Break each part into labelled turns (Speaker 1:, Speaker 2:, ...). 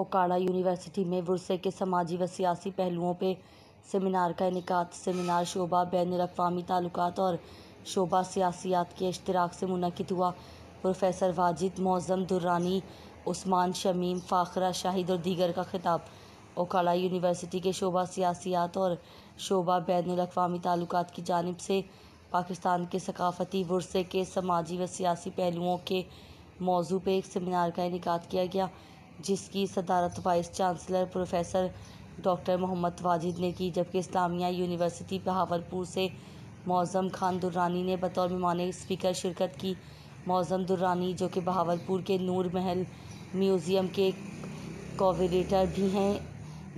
Speaker 1: Okara university में वुरसे के समाजी व सियासी पहलुओं पर सेमिनार का इनका सेमिनार शोबा बैन अवी ताल्लुक और शोभा सियासियात के अश्तराक से मुनद हुआ प्रोफेसर वाजिद मौज़म दुर्रानी उस्मान शमीम फ़ाखरा शाहिद और दीगर का खिताब ओकाड़ा यूनिवर्सिटी के शोभा सियासियात और शोभा बैन अवी ताल्लुक की जानब से पाकिस्तान के सकाफ़ती वरसे के समाजी व सियासी पहलुओं के मौजू पर एक सेमिनार का इनका किया गया जिसकी सदारत vice chancellor professor doctor Mohammad Wajid ने की जबकि इस्लामिया यूनिवर्सिटी बहावलपुर से मौज़म खान दुर्रानी ने बतौर मेहमान स्पीकर शिरकत की मौज़म दुर्रानी जो कि बहावलपुर के नूर महल म्यूज़ियम के कोविडेटर भी हैं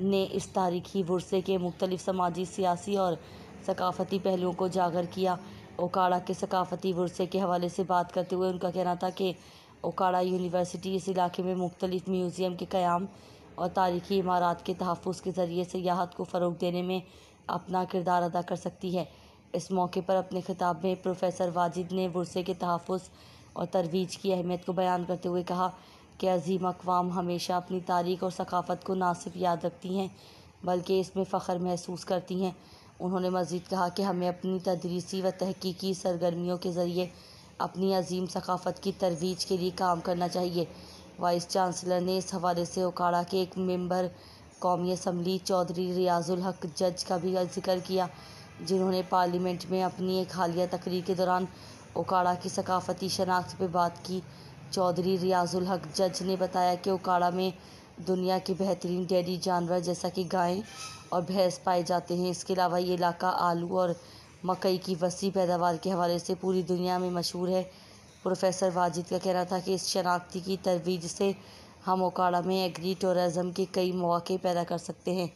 Speaker 1: ने इस तारीखी वरसे के मुख्तलिफ समाजी सियासी और सकाफ़ती पहलुओं को उजागर किया ओकाड़ा के सकाफ़ती वरसे के हवाले से बात करते हुए उनका कहना था कि ओकाड़ा यूनिवर्सिटी इस इलाके में मुख्तलिफ म्यूज़ियम के क़्याम और तारीख़ी इमारात के तहफ़ के ज़रिए सियाहत को फ़रोग़ देने में अपना किरदार अदा कर सकती है इस मौक़े पर अपने ख़िताब में प्रोफेसर वाजिद ने वरसे के तहफ़ और तरवीज की अहमियत को बयान करते हुए कहा कि अजीम अकवाम हमेशा अपनी तारीख़ और सकाफ़त को ना सिर्फ याद रखती हैं बल्कि इसमें फ़ख्र महसूस करती हैं उन्होंने मज़ीद कहा कि हमें अपनी तदरीसी व तहकीकी सरगर्मियों के ज़रिए अपनी अजीम सकाफ़त की तरवीज के लिए काम करना चाहिए वाइस चांसलर ने इस हवाले से ओकाड़ा के एक मेंबर कौमी असम्बली चौधरी रियाजुल हक जज का भी जिक्र किया जिन्होंने पार्लियामेंट में अपनी एक हालिया तकरीर के दौरान ओकाड़ा की सकाफ़ती शनाख्त पर बात की चौधरी रियाजुल हक जज ने बताया कि ओकाड़ा में दुनिया के बेहतरीन डेयरी जानवर जैसा कि गायें और भैंस पाए जाते हैं इसके अलावा ये इलाका आलू और मकई की वसी पैदावार के हवाले से पूरी दुनिया में मशहूर है प्रोफेसर वाजिद का कहना था कि इस शनाख्ती की तरवीज से हम ओकाड़ा में एग्री टूरिज़म के कई मौक़े पैदा कर सकते हैं